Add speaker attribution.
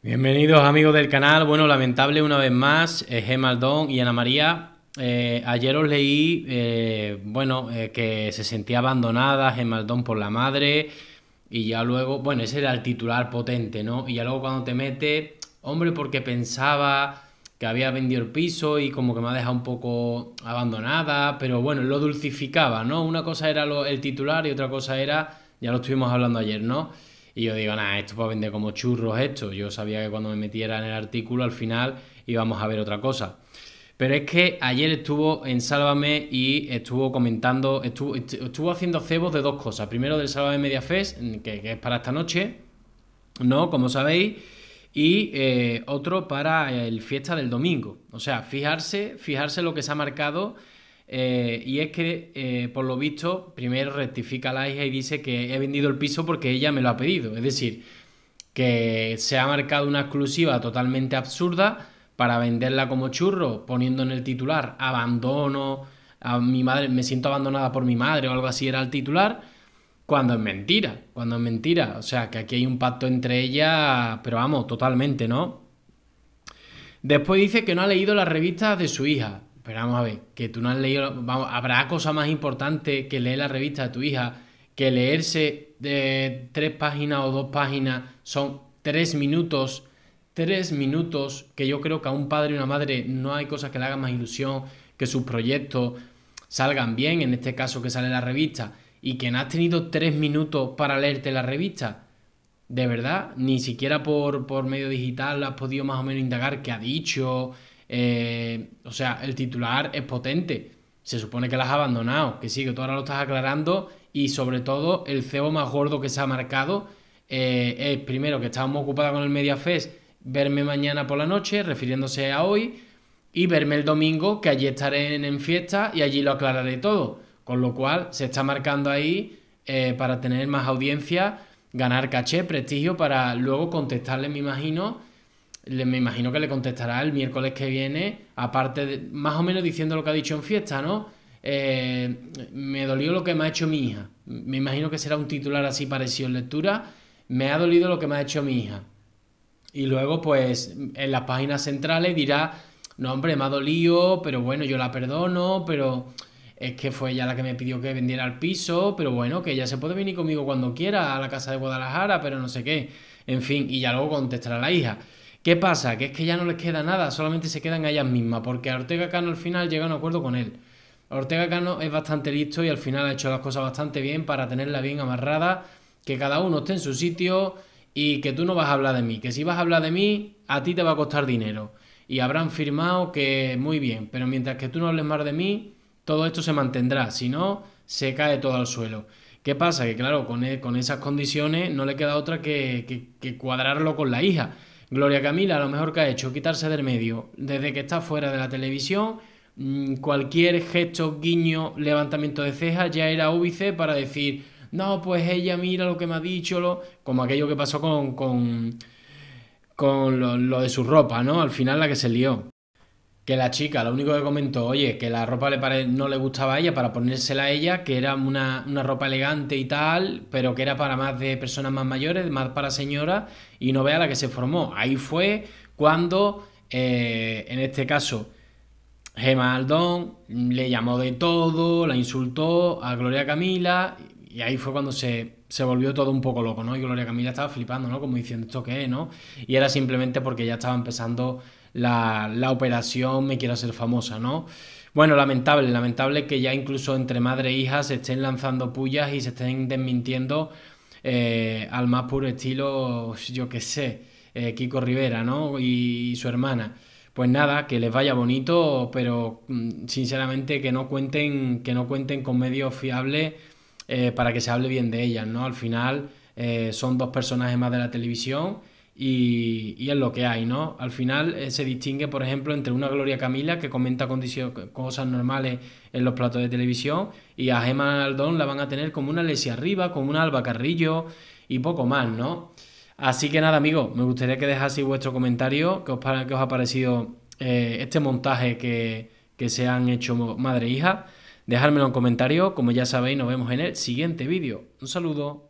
Speaker 1: Bienvenidos amigos del canal. Bueno, lamentable una vez más, eh, G. Maldón y Ana María. Eh, ayer os leí, eh, bueno, que se sentía abandonada G. por la madre y ya luego, bueno, ese era el titular potente, ¿no? Y ya luego cuando te mete, hombre, porque pensaba que había vendido el piso y como que me ha dejado un poco abandonada, pero bueno, lo dulcificaba, ¿no? Una cosa era el titular y otra cosa era, ya lo estuvimos hablando ayer, ¿no? Y yo digo, nada, esto para vender como churros, esto. Yo sabía que cuando me metiera en el artículo, al final íbamos a ver otra cosa. Pero es que ayer estuvo en Sálvame y estuvo comentando, estuvo, haciendo cebos de dos cosas. Primero del Sálvame Media Fest, que, es para esta noche, ¿no? Como sabéis. Y eh, otro para el fiesta del domingo. O sea, fijarse, fijarse lo que se ha marcado eh, y es que, eh, por lo visto, primero rectifica la hija y dice que he vendido el piso porque ella me lo ha pedido. Es decir, que se ha marcado una exclusiva totalmente absurda para venderla como churro, poniendo en el titular abandono, a mi madre, me siento abandonada por mi madre o algo así era el titular, cuando es mentira, cuando es mentira. O sea, que aquí hay un pacto entre ellas, pero vamos, totalmente, ¿no? Después dice que no ha leído las revistas de su hija, pero vamos a ver, que tú no has leído. habrá cosa más importante que leer la revista de tu hija, que leerse de eh, tres páginas o dos páginas son tres minutos. Tres minutos que yo creo que a un padre y una madre no hay cosas que le hagan más ilusión que sus proyectos salgan bien, en este caso que sale la revista, y que no has tenido tres minutos para leerte la revista. De verdad, ni siquiera por, por medio digital has podido más o menos indagar qué ha dicho, eh, o sea, el titular es potente. Se supone que la has abandonado, que sí, que tú ahora lo estás aclarando y sobre todo el cebo más gordo que se ha marcado eh, es primero que estábamos ocupada con el MediaFest, verme mañana por la noche, refiriéndose a hoy, y verme el domingo, que allí estaré en, fiesta y allí lo aclararé todo. Con lo cual se está marcando ahí eh, para tener más audiencia, ganar caché, prestigio, para luego contestarle, me imagino, le, me imagino que le contestará el miércoles que viene, aparte de, más o menos diciendo lo que ha dicho en fiesta, ¿no? Eh, me dolió lo que me ha hecho mi hija. Me imagino que será un titular así parecido en lectura. Me ha dolido lo que me ha hecho mi hija. Y luego, pues, en las páginas centrales dirá, no, hombre, me ha dolido, pero bueno, yo la perdono, pero es que fue ella la que me pidió que vendiera el piso, pero bueno, que ella se puede venir conmigo cuando quiera a la casa de Guadalajara, pero no sé qué. En fin, y ya luego contestará la hija. ¿Qué pasa? Que es que ya no les queda nada, solamente se quedan ellas mismas, porque Ortega Cano al final llega a un acuerdo con él. Ortega Cano es bastante listo y al final ha hecho las cosas bastante bien para tenerla bien amarrada, que cada uno esté en su sitio y que tú no vas a hablar de mí, que si vas a hablar de mí, a ti te va a costar dinero. Y habrán firmado que muy bien, pero mientras que tú no hables más de mí, todo esto se mantendrá, si no, se cae todo al suelo. ¿Qué pasa? Que claro, con, e, con esas condiciones no le queda otra que, que cuadrarlo con la hija. Gloria Camila lo mejor que ha hecho, quitarse del medio. Desde que está fuera de la televisión, mm, cualquier gesto, guiño, levantamiento de cejas ya era óbice para decir, no, pues ella mira lo que me ha dicho, lo... como aquello que pasó con, con, con lo de su ropa, ¿no? Al final la que se lió que la chica lo único que comentó, oye, que la ropa le no le gustaba a ella para ponérsela a ella, que era una, ropa elegante y tal, pero que era para más de personas más mayores, más para señoras, y no vea la que se formó. Ahí fue cuando, eh, en este caso, Gemma Aldón le llamó de todo, la insultó a Gloria Camila, y ahí fue cuando se se volvió todo un poco loco, ¿no? Y Gloria Camila estaba flipando, ¿no? Como diciendo, ¿esto qué es, no? Y era simplemente porque ya estaba empezando la, operación Me quiero Ser famosa, ¿no? Bueno, lamentable, lamentable que ya incluso entre madre e hija se estén lanzando pullas y se estén desmintiendo eh, al más puro estilo, yo qué sé, eh, Kiko Rivera, ¿no? Y, su hermana. Pues nada, que les vaya bonito, pero mm, sinceramente que no cuenten, que no cuenten con medios fiables eh, para que se hable bien de ellas, ¿no? Al final eh, son dos personajes más de la televisión y, y, es lo que hay, ¿no? Al final eh, se distingue, por ejemplo, entre una Gloria Camila que comenta cosas normales en los platos de televisión y a Gemma Aldón la van a tener como una Lesia Arriba, como una Alba Carrillo y poco más, ¿no? Así que nada, amigos, me gustaría que dejaseis vuestro comentario, que os, os ha parecido este montaje que, que se han hecho madre e hija. Dejármelo en comentario, como ya sabéis, nos vemos en el siguiente vídeo. Un saludo.